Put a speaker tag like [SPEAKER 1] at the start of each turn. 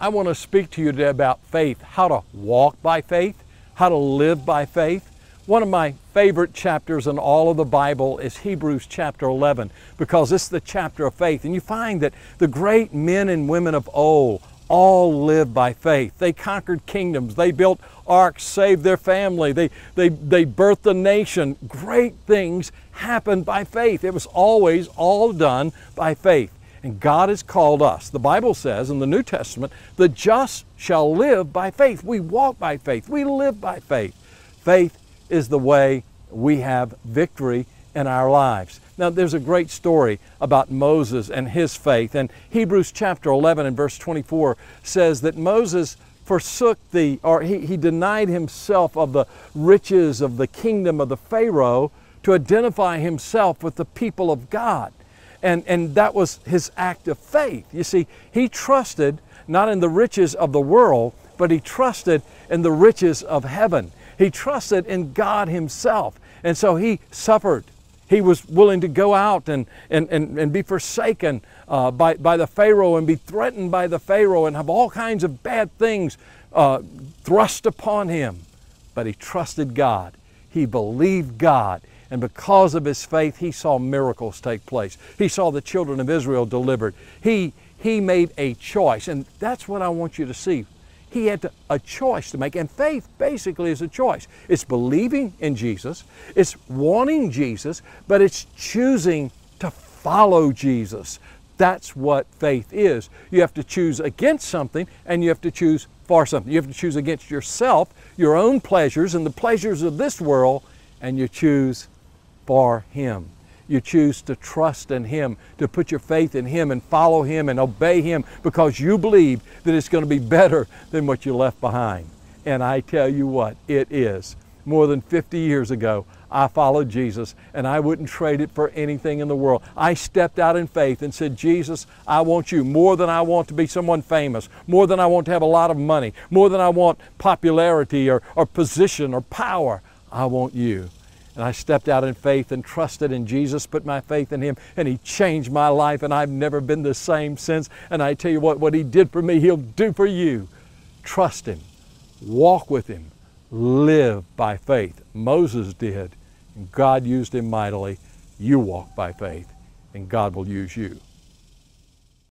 [SPEAKER 1] I want to speak to you today about faith, how to walk by faith, how to live by faith. One of my favorite chapters in all of the Bible is Hebrews chapter 11 because it's the chapter of faith. And you find that the great men and women of old all lived by faith. They conquered kingdoms, they built arcs, saved their family, they, they, they birthed a nation. Great things happened by faith. It was always all done by faith. And God has called us. The Bible says in the New Testament, the just shall live by faith. We walk by faith. We live by faith. Faith is the way we have victory in our lives. Now, there's a great story about Moses and his faith. And Hebrews chapter 11 and verse 24 says that Moses forsook the, or he, he denied himself of the riches of the kingdom of the Pharaoh to identify himself with the people of God. And, and that was his act of faith. You see, he trusted not in the riches of the world, but he trusted in the riches of heaven. He trusted in God himself. And so he suffered. He was willing to go out and, and, and, and be forsaken uh, by, by the Pharaoh and be threatened by the Pharaoh and have all kinds of bad things uh, thrust upon him. But he trusted God. He believed God. And because of his faith, he saw miracles take place. He saw the children of Israel delivered. He, he made a choice. And that's what I want you to see. He had to, a choice to make. And faith basically is a choice it's believing in Jesus, it's wanting Jesus, but it's choosing to follow Jesus. That's what faith is. You have to choose against something and you have to choose for something. You have to choose against yourself, your own pleasures, and the pleasures of this world, and you choose for Him. You choose to trust in Him, to put your faith in Him and follow Him and obey Him because you believe that it's going to be better than what you left behind. And I tell you what, it is. More than 50 years ago, I followed Jesus and I wouldn't trade it for anything in the world. I stepped out in faith and said, Jesus, I want you more than I want to be someone famous, more than I want to have a lot of money, more than I want popularity or, or position or power. I want you. And I stepped out in faith and trusted in Jesus, put my faith in Him, and He changed my life, and I've never been the same since. And I tell you what, what He did for me, He'll do for you. Trust Him, walk with Him, live by faith. Moses did, and God used him mightily. You walk by faith, and God will use you.